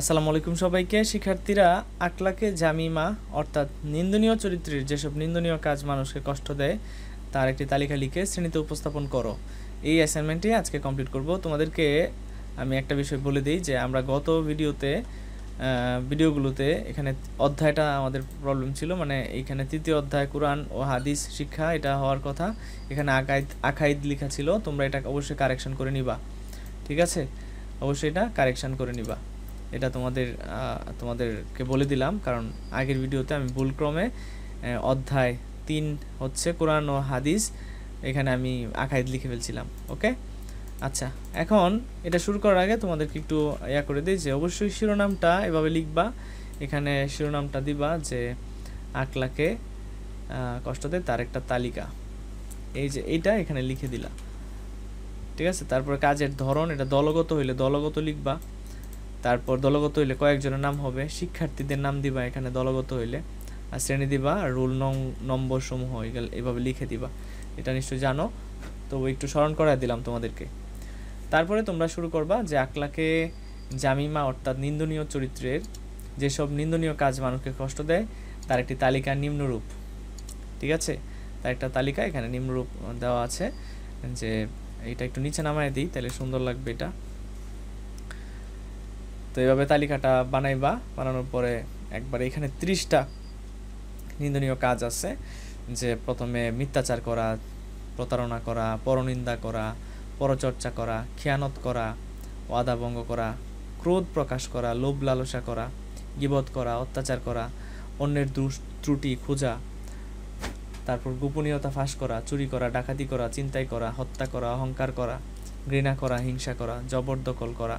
আসসালামু আলাইকুম সবাইকে শিক্ষার্থীরা আকলাকে জামিমা অর্থাৎ নিন্দনীয় চরিত্রের যেসব নিন্দনীয় কাজ মানুষকে কষ্ট দেয় তার একটি তালিকা লিখে শ্রেণীতে উপস্থাপন করো এই অ্যাসাইনমেন্টটি আজকে কমপ্লিট করব তোমাদেরকে আমি একটা বিষয় বলে দিই যে আমরা গত ভিডিওতে ভিডিওগুলোতে এখানে অধ্যায়টা আমাদের প্রবলেম ছিল মানে এখানে তৃতীয় অধ্যায় কোরআন ও হাদিস শিক্ষা এটা হওয়ার কথা এখানে আকাইদ আখাইদ লেখা ছিল তোমরা এটা অবশ্যই কারেকশন করে নিবা ঠিক আছে অবশ্যই এটা কারেকশন করে নিবা এটা তোমাদের তোমাদেরকে বলে দিলাম কারণ আগের ভিডিওতে আমি ভুলক্রমে অধ্যায় তিন হচ্ছে কোরআন ও হাদিস এখানে আমি আকাইদ লিখে ফেলছিলাম ওকে আচ্ছা এখন এটা শুরু করার আগে তোমাদেরকে একটু ইয়া করে দিই যে অবশ্যই শিরোনামটা এভাবে লিখবা এখানে শিরোনামটা দিবা যে আকলাকে কষ্ট দেয় তার একটা তালিকা এই যে এইটা এখানে লিখে দিলা ঠিক আছে তারপরে কাজের ধরন এটা দলগত হইলে দলগত লিখবা তারপর দলগত হইলে কয়েকজনের নাম হবে শিক্ষার্থীদের নাম দিবা এখানে দলগত হইলে আর শ্রেণী দিবা রুল নং নম্বর সমূহ এভাবে লিখে দিবা এটা নিশ্চয় জানো তো একটু স্মরণ করাই দিলাম তোমাদেরকে তারপরে তোমরা শুরু করবা যে আকলাকে জামিমা অর্থাৎ নিন্দনীয় চরিত্রের যেসব নিন্দনীয় কাজ মানুষকে কষ্ট দেয় তার একটি তালিকা নিম্নরূপ ঠিক আছে তার একটা তালিকা এখানে নিম্নরূপ দেওয়া আছে যে এটা একটু নিচে নামায় দিই তাহলে সুন্দর লাগবে এটা তো এইভাবে তালিকাটা বানাইবা বানানোর পরে একবার এখানে ত্রিশটা নিন্দনীয় কাজ আছে যে প্রথমে মিথ্যাচার করা প্রতারণা করা পরনিন্দা করা পরচর্চা করা খেয়ানত করা ওয়াদাভঙ্গ করা ক্রোধ প্রকাশ করা লোভ লালসা করা গিবত করা অত্যাচার করা অন্যের ত্রুটি খোঁজা তারপর গোপনীয়তা ফাঁস করা চুরি করা ডাকাতি করা চিন্তাই করা হত্যা করা অহংকার করা ঘৃণা করা হিংসা করা জবরদখল করা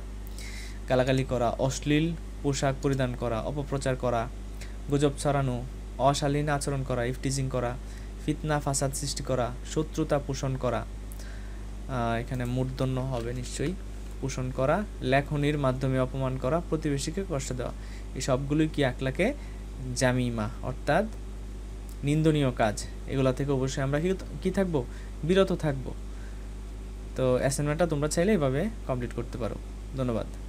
গালাগালি করা অশ্লীল পোশাক পরিধান করা অপপ্রচার করা গুজব ছড়ানো অশালীন আচরণ করা ইফটিজিং করা ফিতনা ফাসাদ সৃষ্টি করা শত্রুতা পোষণ করা এখানে মূর্ধন্য হবে নিশ্চয়ই পোষণ করা লেখনির মাধ্যমে অপমান করা প্রতিবেশীকে কষ্ট দেওয়া এই সবগুলোই কি একলাকে জামিমা অর্থাৎ নিন্দনীয় কাজ এগুলো থেকে অবশ্যই আমরা কি থাকব বিরত থাকব তো অ্যাসাইনমেন্টটা তোমরা চাইলে এভাবে কমপ্লিট করতে পারো ধন্যবাদ